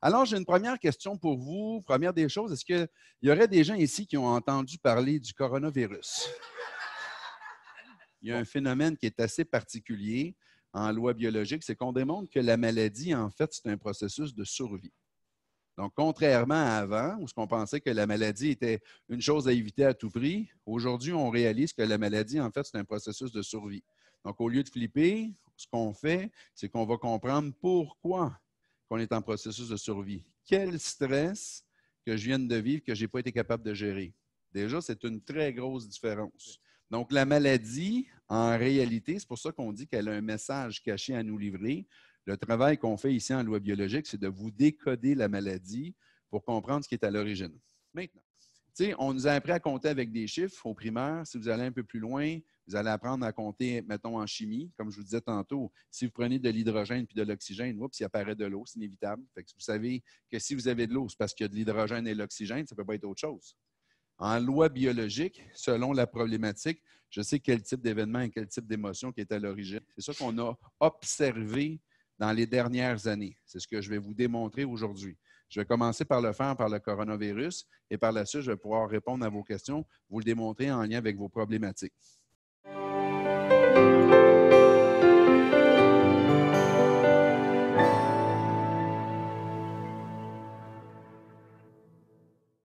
Alors, j'ai une première question pour vous. Première des choses, est-ce qu'il y aurait des gens ici qui ont entendu parler du coronavirus? Il y a un phénomène qui est assez particulier en loi biologique, c'est qu'on démontre que la maladie, en fait, c'est un processus de survie. Donc, contrairement à avant, où ce qu'on pensait que la maladie était une chose à éviter à tout prix, aujourd'hui, on réalise que la maladie, en fait, c'est un processus de survie. Donc, au lieu de flipper, ce qu'on fait, c'est qu'on va comprendre pourquoi qu'on est en processus de survie. Quel stress que je viens de vivre que je n'ai pas été capable de gérer. Déjà, c'est une très grosse différence. Donc, la maladie, en réalité, c'est pour ça qu'on dit qu'elle a un message caché à nous livrer. Le travail qu'on fait ici en loi biologique, c'est de vous décoder la maladie pour comprendre ce qui est à l'origine. Maintenant on nous a appris à compter avec des chiffres au primaire. Si vous allez un peu plus loin, vous allez apprendre à compter, mettons, en chimie, comme je vous disais tantôt. Si vous prenez de l'hydrogène puis de l'oxygène, il apparaît de l'eau, c'est inévitable. vous savez que si vous avez de l'eau, c'est parce qu'il y a de l'hydrogène et de l'oxygène, ça ne peut pas être autre chose. En loi biologique, selon la problématique, je sais quel type d'événement et quel type d'émotion qui est à l'origine. C'est ça qu'on a observé dans les dernières années. C'est ce que je vais vous démontrer aujourd'hui. Je vais commencer par le faire par le coronavirus et par la suite, je vais pouvoir répondre à vos questions, vous le démontrer en lien avec vos problématiques.